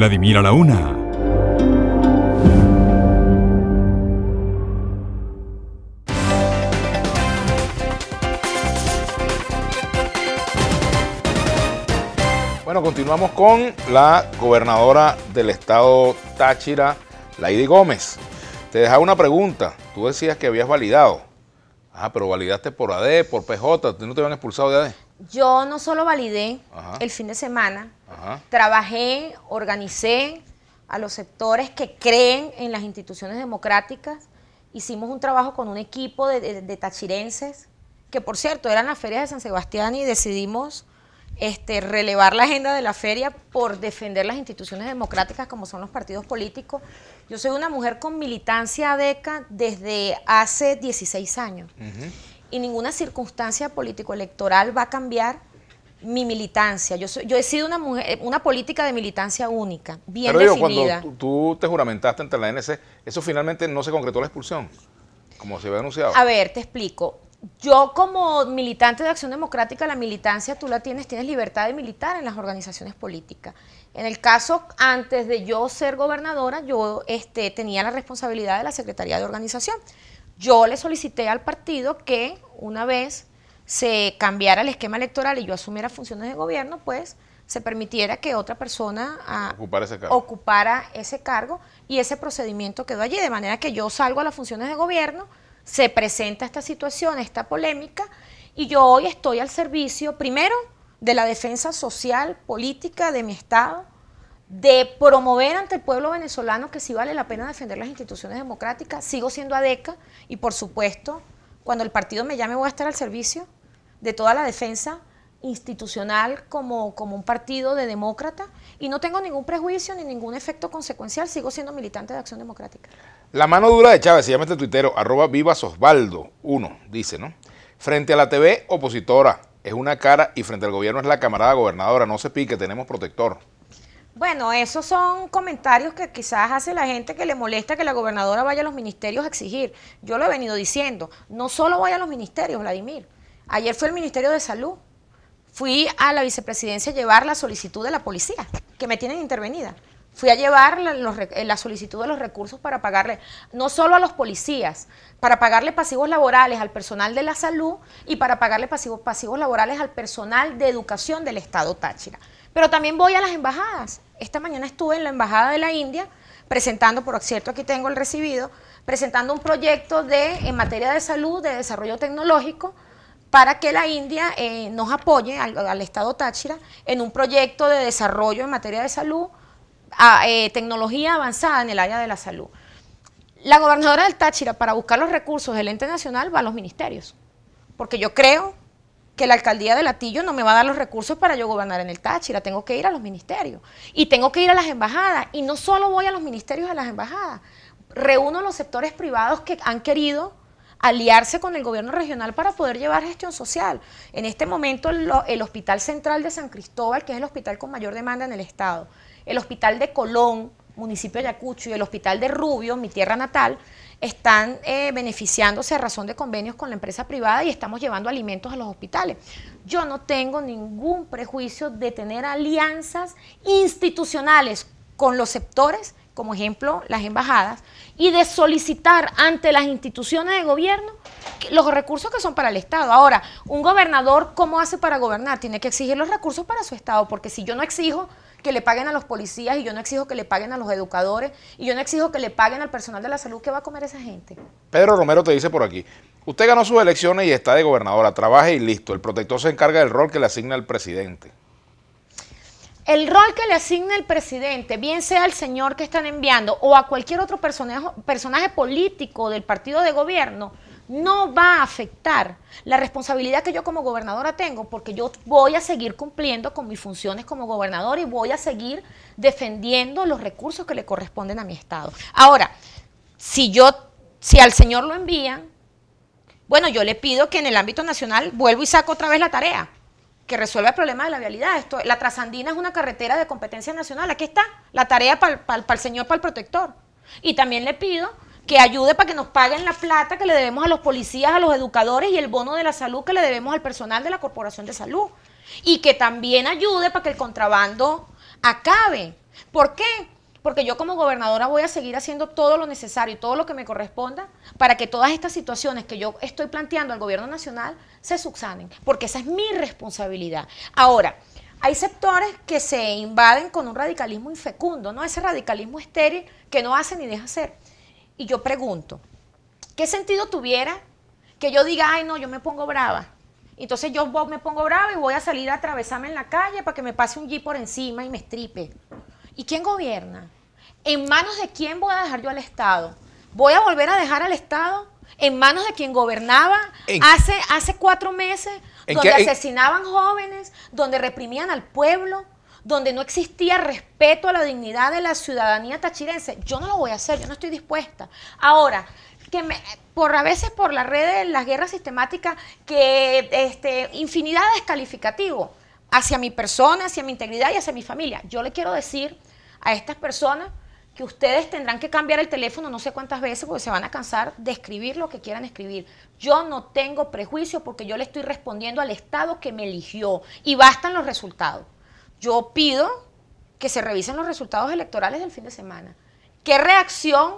Vladimir a la una. Bueno, continuamos con la gobernadora del estado Táchira, Lady Gómez. Te dejaba una pregunta. Tú decías que habías validado. Ah, pero validaste por AD, por PJ. ¿No te habían expulsado de AD? Yo no solo validé el fin de semana, Trabajé, organicé a los sectores que creen en las instituciones democráticas. Hicimos un trabajo con un equipo de, tachirenses, que por cierto eran las ferias de San Sebastián y decidimos este, relevar la agenda de la feria por defender las instituciones democráticas como son los partidos políticos. Yo soy una mujer con militancia ADECA desde hace 16 años y ninguna circunstancia político-electoral va a cambiar mi militancia. Yo, yo he sido una eh, una política de militancia única, bien Pero cuando tú te juramentaste ante la NC, eso finalmente no se concretó la expulsión, como se había anunciado. A ver, te explico. Yo como militante de Acción Democrática, la militancia tú la tienes, tienes libertad de militar en las organizaciones políticas. En el caso, antes de yo ser gobernadora, yo este, tenía la responsabilidad de la Secretaría de Organización. Yo le solicité al partido que una vez se cambiara el esquema electoral y yo asumiera funciones de gobierno, pues se permitiera que otra persona ah, ocupara, ese cargo. ocupara ese cargo y ese procedimiento quedó allí. De manera que yo salgo a las funciones de gobierno, se presenta esta situación, esta polémica, y yo hoy estoy al servicio, primero, de la defensa social, política de mi Estado, de promover ante el pueblo venezolano que sí vale la pena defender las instituciones democráticas. Sigo siendo ADECA y, por supuesto, cuando el partido me llame voy a estar al servicio de toda la defensa institucional como, como un partido de demócrata y no tengo ningún prejuicio ni ningún efecto consecuencial, sigo siendo militante de Acción Democrática. La mano dura de Chávez, se llama este tuitero, arroba viva Osvaldo, uno, dice, ¿no? Frente a la TV, opositora, es una cara y frente al gobierno es la camarada gobernadora, no se pique, tenemos protector. Bueno, esos son comentarios que quizás hace la gente que le molesta que la gobernadora vaya a los ministerios a exigir. Yo lo he venido diciendo, no solo vaya a los ministerios, Vladimir. Ayer fue el Ministerio de Salud. Fui a la vicepresidencia a llevar la solicitud de la policía, que me tienen intervenida. Fui a llevar la, eh, solicitud de los recursos para pagarle, no solo a los policías, para pagarle pasivos laborales al personal de la salud y para pagarle pasivos, pasivos laborales al personal de educación del Estado Táchira. Pero también voy a las embajadas. Esta mañana estuve en la Embajada de la India presentando, por cierto, aquí tengo el recibido, presentando un proyecto de, en materia de salud, de desarrollo tecnológico, para que la India eh, nos apoye al, Estado Táchira en un proyecto de desarrollo en materia de salud, a, eh, tecnología avanzada en el área de la salud. La gobernadora del Táchira, para buscar los recursos del ente nacional, va a los ministerios, porque yo creo que la alcaldía de Latillo no me va a dar los recursos para yo gobernar en el Táchira, tengo que ir a los ministerios y tengo que ir a las embajadas y no solo voy a los ministerios, a las embajadas, reúno los sectores privados que han querido aliarse con el gobierno regional para poder llevar gestión social. En este momento el Hospital Central de San Cristóbal, que es el hospital con mayor demanda en el Estado, el Hospital de Colón, municipio de Ayacucho, y el Hospital de Rubio, mi tierra natal, están eh, beneficiándose a razón de convenios con la empresa privada y estamos llevando alimentos a los hospitales. Yo no tengo ningún prejuicio de tener alianzas institucionales con los sectores como ejemplo las embajadas, y de solicitar ante las instituciones de gobierno los recursos que son para el Estado. Ahora, un gobernador, ¿cómo hace para gobernar? Tiene que exigir los recursos para su Estado, porque si yo no exijo que le paguen a los policías y yo no exijo que le paguen a los educadores y yo no exijo que le paguen al personal de la salud, ¿qué va a comer esa gente? Pedro Romero te dice por aquí, usted ganó sus elecciones y está de gobernadora, trabaje y listo, el protector se encarga del rol que le asigna el presidente el rol que le asigna el presidente, bien sea al señor que están enviando o a cualquier otro personaje, personaje político del partido de gobierno, no va a afectar la responsabilidad que yo como gobernadora tengo, porque yo voy a seguir cumpliendo con mis funciones como gobernador y voy a seguir defendiendo los recursos que le corresponden a mi Estado. Ahora, si yo, si al señor lo envían, bueno, yo le pido que en el ámbito nacional vuelva y saco otra vez la tarea que resuelva el problema de la vialidad. Esto, la trasandina es una carretera de competencia nacional. Aquí está la tarea para el señor, para el protector. Y también le pido que ayude para que nos paguen la plata que le debemos a los policías, a los educadores y el bono de la salud que le debemos al personal de la Corporación de Salud. Y que también ayude para que el contrabando acabe. ¿Por qué? porque yo como gobernadora voy a seguir haciendo todo lo necesario y todo lo que me corresponda para que todas estas situaciones que yo estoy planteando al gobierno nacional se subsanen, porque esa es mi responsabilidad. Ahora, hay sectores que se invaden con un radicalismo infecundo, ¿no? Ese radicalismo estéril que no hace ni deja hacer. Y yo pregunto, ¿qué sentido tuviera que yo diga, ay, no, yo me pongo brava? Entonces yo me pongo brava y voy a salir a atravesarme en la calle para que me pase un jeep por encima y me estripe. ¿Y quién gobierna? ¿En manos de quién voy a dejar yo al Estado? ¿Voy a volver a dejar al Estado? ¿En manos de quien gobernaba hace, hace cuatro meses? Donde asesinaban jóvenes, donde reprimían al pueblo, donde no existía respeto a la dignidad de la ciudadanía tachirense. Yo no lo voy a hacer, yo no estoy dispuesta. Ahora, que me, por a veces por la red de las guerras sistemáticas, que este, infinidad de descalificativos hacia mi persona, hacia mi integridad y hacia mi familia. Yo le quiero decir a estas personas que ustedes tendrán que cambiar el teléfono no sé cuántas veces porque se van a cansar de escribir lo que quieran escribir. Yo no tengo prejuicio porque yo le estoy respondiendo al Estado que me eligió y bastan los resultados. Yo pido que se revisen los resultados electorales del fin de semana. ¿Qué reacción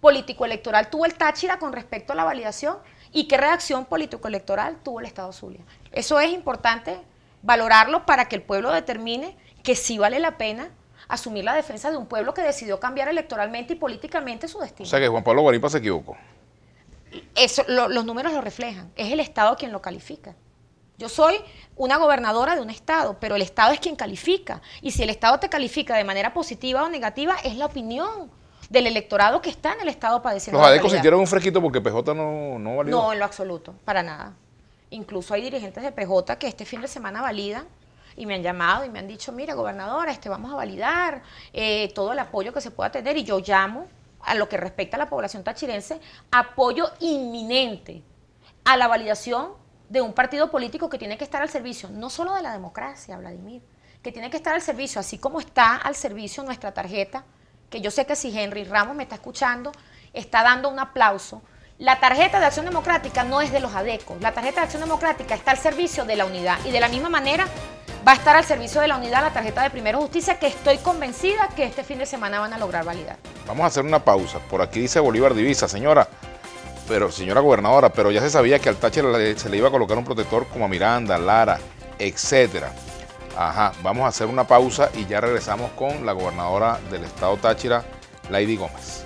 político-electoral tuvo el Táchira con respecto a la validación? ¿Y qué reacción político-electoral tuvo el Estado Zulia? Eso es importante valorarlo para que el pueblo determine que sí vale la pena asumir la defensa de un pueblo que decidió cambiar electoralmente y políticamente su destino. O sea que Juan Pablo Guarimpa se equivocó. Eso, los números lo reflejan. Es el Estado quien lo califica. Yo soy una gobernadora de un Estado, pero el Estado es quien califica. Y si el Estado te califica de manera positiva o negativa, es la opinión del electorado que está en el Estado padeciendo. Los adecos sintieron un fresquito porque PJ no, no valió. No, en lo absoluto, para nada. Incluso hay dirigentes de PJ que este fin de semana validan y me han llamado y me han dicho, mira, gobernadora, este vamos a validar eh, todo el apoyo que se pueda tener. Y yo llamo a lo que respecta a la población tachirense apoyo inminente a la validación de un partido político que tiene que estar al servicio, no solo de la democracia, Vladimir, que tiene que estar al servicio, así como está al servicio nuestra tarjeta, que yo sé que si Henry Ramos me está escuchando, está dando un aplauso la tarjeta de acción democrática no es de los adecos. La tarjeta de acción democrática está al servicio de la unidad. Y de la misma manera va a estar al servicio de la unidad la tarjeta de Primero Justicia que estoy convencida que este fin de semana van a lograr validar. Vamos a hacer una pausa. Por aquí dice Bolívar Divisa, señora. Pero, señora gobernadora, pero ya se sabía que al Táchira se le iba a colocar un protector como a Miranda, Lara, etcétera. Ajá, vamos a hacer una pausa y ya regresamos con la gobernadora del estado Táchira, Lady Gómez.